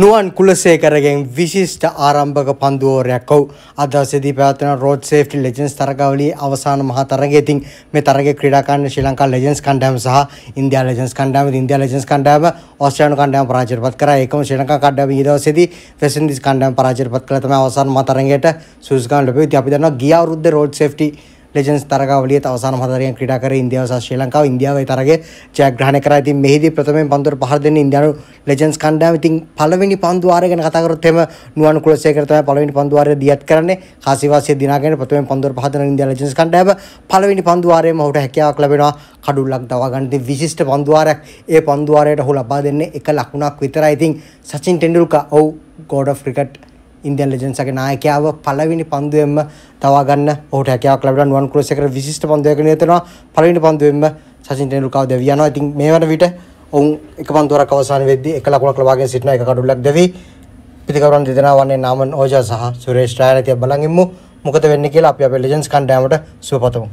නුවන් කුලසේකරගෙන් විශිෂ්ට ආරම්භක පන්දුවෝරයක් ඔව් අදසේදී පැවැත්වෙන රෝඩ් සේෆ්ටි ලෙජන්ස් තරගාවලියේ අවසාන මහා තරගයේ තින් මේ තරගයේ ක්‍රීඩාකාරණ ශ්‍රී ලංකා ලෙජන්ස් කණ්ඩායම සහ ඉන්දියා ලෙජන්ස් කණ්ඩායම ඉන්දියා ලෙජන්ස් කණ්ඩායම ඕස්ට්‍රේලියානු කණ්ඩායම පරාජයටපත් කරා ඒකම ශ්‍රී ලංකා කණ්ඩායම ඊ දවසේදී වෙස්ට් ඉන්ඩීස් කණ්ඩායම පරාජයටපත් කළා තමයි අවසාන මහා තරගයට සුසුකම් ලැබුවේ. ඉතින් අපි දන්නවා ගිය අවුරුද්දේ රෝඩ් සේෆ්ටි ලෙජන්ස් තරගාවලිය අවසාන හතරයෙන් ක්‍රීඩා කර ඉන්දියාව සහ ශ්‍රී ලංකාව ඉන්දියාවේ තරගය ජයග්‍රහණය කරා. ඉතින් මෙහිදී ප්‍රථමයෙන් පන්දුවට පහර දෙන්නේ ඉන්දියානු ලෙජන්ස් කණ්ඩායම. ඉතින් පළවෙනි පන්දු වාරය ගැන කතා කරොත් එහෙම නුවන් කුලසේකර තමයි පළවෙනි පන්දු වාරය දියත් කරන්නේ. කාසිවාසිය දිනාගෙන ප්‍රථමයෙන් පන්දුවට පහර දෙන ඉන්දියා ලෙජන්ස් කණ්ඩායම පළවෙනි පන්දු වාරයේම ඔහුට හැකියාවක් ලැබෙනවා කඩුල්ලක් දවා ගන්න. ඉතින් විශිෂ්ට පන්දු වාරයක් ඒ පන්දු වාරයට ඔහු ලබා දෙන්නේ එක ලකුණක් විතරයි. ඉතින් සචින් ටෙන්ඩුල්කර් ඔව් ගෝඩ් ඔෆ් ක්‍රිකට් ඉන්දියන් ලෙජන්සගේ නායකයාව පළවෙනි පන්දුවෙන්ම තවා ගන්න ඔහුට හැකියාවක් ලැබුණා නුවන් ක්‍රෝසේකර විශිෂ්ට පන්දුවක නියතනවා පළවෙනි පන්දුවෙන්ම සචින් ටෙන්ඩුල්කර් දෙවිය යනවා. ඉතින් මේ වන විට ඔවුන් එක පන්දුවක් අවසාන වෙද්දී එක ලකුණක් ලබාගෙන සිටිනවා එක කඩුල්ලක් දෙවි. පිතිකරුවන් දෙදෙනා වන්නේ නාමන් ඕජා සහ සුරේෂ් රායන තිය බලන් ඉමු. මොකද වෙන්නේ කියලා අපි අපේ ලෙජන්ස් කණ්ඩායමට සුවපතමු.